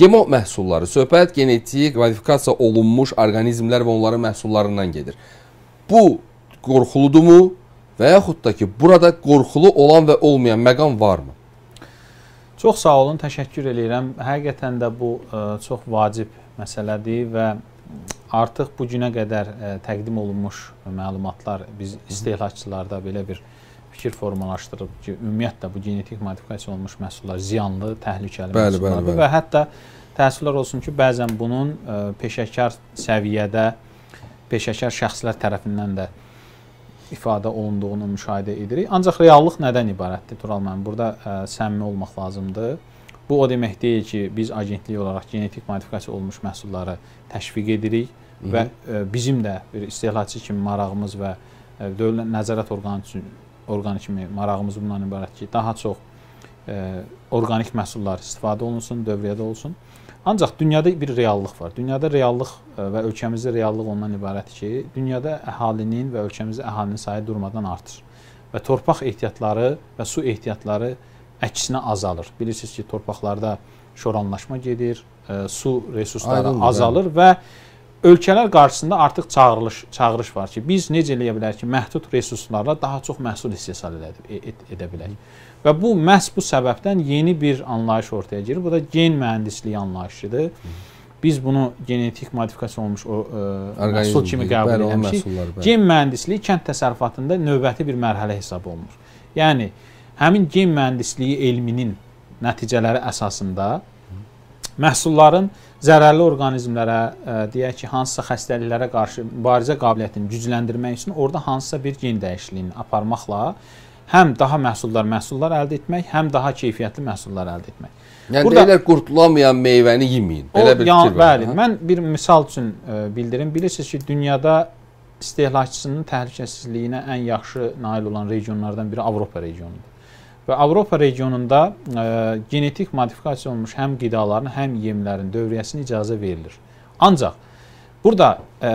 Gemo məhsulları söhbət genetik modifikasiya olunmuş orqanizmlər və onların məhsullarından gedir. Bu qorxuludumu və yaxud da ki, burada qorxulu olan və olmayan məqam varmı? Çox sağ olun, təşəkkür eləyirəm. Həqiqətən də bu ə, e, çox vacib məsələdir və artıq bu günə qədər ə, e, təqdim olunmuş məlumatlar biz istehlakçılarda belə bir ə, fikir formalaşdırıb ki, ümumiyyətlə bu genetik modifikasiya olunmuş məhsullar ziyanlı, təhlükəli bəli, məhsullardır bəli, bəli. və hətta təəssüflər olsun ki, bəzən bunun ə, e, peşəkar səviyyədə peşəkar şəxslər tərəfindən də ifadə olunduğunu müşahidə edirik. Ancaq reallıq nədən ibarətdir? Tural müəllim, burada ə, e, səmimi olmaq lazımdır. Bu o demək deyil ki, biz agentlik olaraq genetik modifikasiya olunmuş məhsulları təşviq edirik Hı -hı. və ə, e, bizim də bir istehlakçı kimi marağımız və ə, dövlət nəzarət orqanı üçün orqan kimi marağımız bundan ibarət ki, daha çox e, orqanik məhsullar istifadə olunsun, dövriyədə olsun. Ancaq dünyada bir reallıq var. Dünyada reallıq e, və ölkəmizdə reallıq ondan ibarət ki, dünyada əhalinin və ölkəmizdə əhalinin sayı durmadan artır. Və torpaq ehtiyatları və su ehtiyatları əksinə azalır. Bilirsiniz ki, torpaqlarda şoranlaşma gedir, e, su resursları Aydındır, azalır və ölkələr qarşısında artıq çağırış çağırış var ki, biz necə eləyə bilərik ki, məhdud resurslarla daha çox məhsul istehsal edə, e, e, edə bilək. Və bu məhz bu səbəbdən yeni bir anlayış ortaya girir. Bu da gen mühəndisliyi anlayışıdır. Biz bunu genetik modifikasiya olunmuş o ə, e, məhsul kimi qəbul etmişik. Gen mühəndisliyi kənd təsərrüfatında növbəti bir mərhələ hesab olunur. Yəni həmin gen mühəndisliyi elminin nəticələri əsasında məhsulların zərərli orqanizmlərə, e, deyək ki, hansısa xəstəliklərə qarşı mübarizə qabiliyyətini gücləndirmək üçün orada hansısa bir gen dəyişikliyini aparmaqla həm daha məhsuldar məhsullar əldə etmək, həm daha keyfiyyətli məhsullar əldə etmək. Yəni Burada, deyirlər qurtulamayan meyvəni yeməyin. Belə bir yan, fikir var. Bəli, hə? mən bir misal üçün ə, e, bildirim. Bilirsiniz ki, dünyada istehlakçısının təhlükəsizliyinə ən yaxşı nail olan regionlardan biri Avropa regionudur və Avropa regionunda ə, e, genetik modifikasiya olunmuş həm qidaların, həm yemlərin dövriyyəsinə icazə verilir. Ancaq burada ə, e,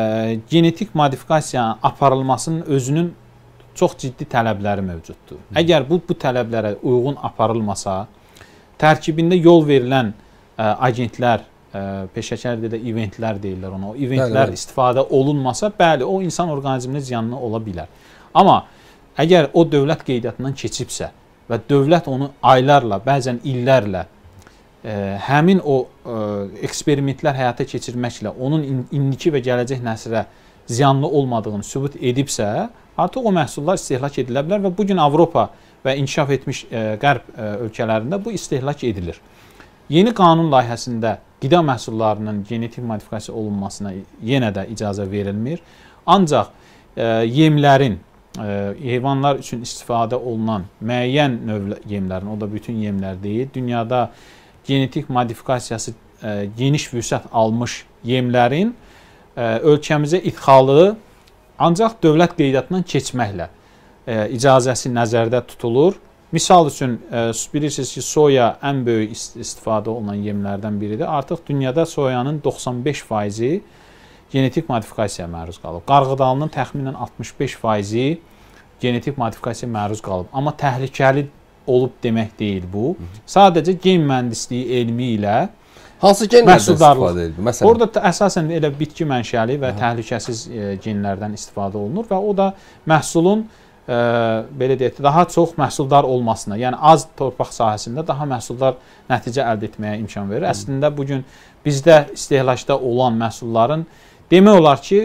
genetik modifikasiyanın aparılmasının özünün çox ciddi tələbləri mövcuddur. Əgər bu bu tələblərə uyğun aparılmasa, tərkibində yol verilən ə, e, agentlər ə, peşəkar dedə eventlər deyirlər ona. O eventlər bəli, bəli. istifadə olunmasa, bəli, o insan orqanizminə ziyanlı ola bilər. Amma əgər o dövlət qeydiyyatından keçibsə, və dövlət onu aylarla, bəzən illərlə ə, e, həmin o ə, e, eksperimentlər həyata keçirməklə onun indiki və gələcək nəslə ziyanlı olmadığını sübut edibsə, artıq o məhsullar istehlak edilə bilər və bu gün Avropa və inkişaf etmiş ə, e, qərb ə, ölkələrində bu istehlak edilir. Yeni qanun layihəsində qida məhsullarının genetik modifikasiya olunmasına yenə də icazə verilmir. Ancaq ə, yemlərin heyvanlar üçün istifadə olunan müəyyən növ yemlərin, o da bütün yemlər deyil, dünyada genetik modifikasiyası geniş vüsət almış yemlərin ölkəmizə idxalı ancaq dövlət qeydiyyatından keçməklə icazəsi nəzərdə tutulur. Misal üçün bilirsiniz ki, soya ən böyük istifadə olunan yemlərdən biridir. Artıq dünyada soyanın 95 faizi genetik modifikasiyaya məruz qalıb. Qarğıdalının təxminən 65%-i genetik modifikasiyaya məruz qalıb. Amma təhlükəli olub demək deyil bu. Sadəcə gen mühəndisliyi elmi ilə hansı genlərdən istifadə edilir? Məsələn, orada əsasən elə bitki mənşəli və Aha. təhlükəsiz e, genlərdən istifadə olunur və o da məhsulun ə, e, belə deyək, daha çox məhsuldar olmasına, yəni az torpaq sahəsində daha məhsuldar nəticə əldə etməyə imkan verir. Əslində bu gün bizdə istehlakda olan məhsulların demək olar ki,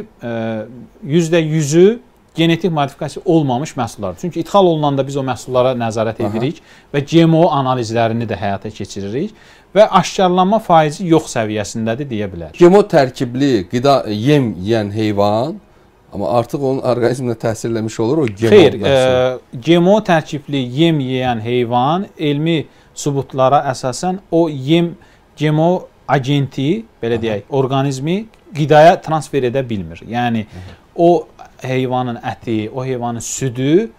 %100-ü e, genetik modifikasiya olmamış məhsullardır. Çünki ixal olunanda biz o məhsullara nəzarət edirik Aha. və GMO analizlərini də həyata keçiririk və aşkarlanma faizi yox səviyyəsindədir deyə bilərik. GMO tərkibli qida yem yeyən heyvan Amma artıq onun orqanizminə təsir eləmiş olur o GMO. Xeyr, e, GMO tərkibli yem yeyən heyvan elmi sübutlara əsasən o yem GMO agenti, belə Aha. deyək, orqanizmi qidaya transfer edə bilmir. Yəni o heyvanın əti, o heyvanın südü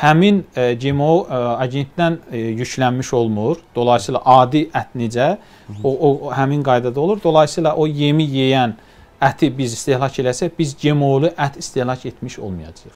həmin e, GMO e, agentdən e, yüklənmiş olmur. Dolayısıyla adi ət necə o, o həmin qaydada olur. Dolayısıyla o yemi yeyən əti biz istehlak eləsək, biz GMO-lu ət istehlak etmiş olmayacağıq.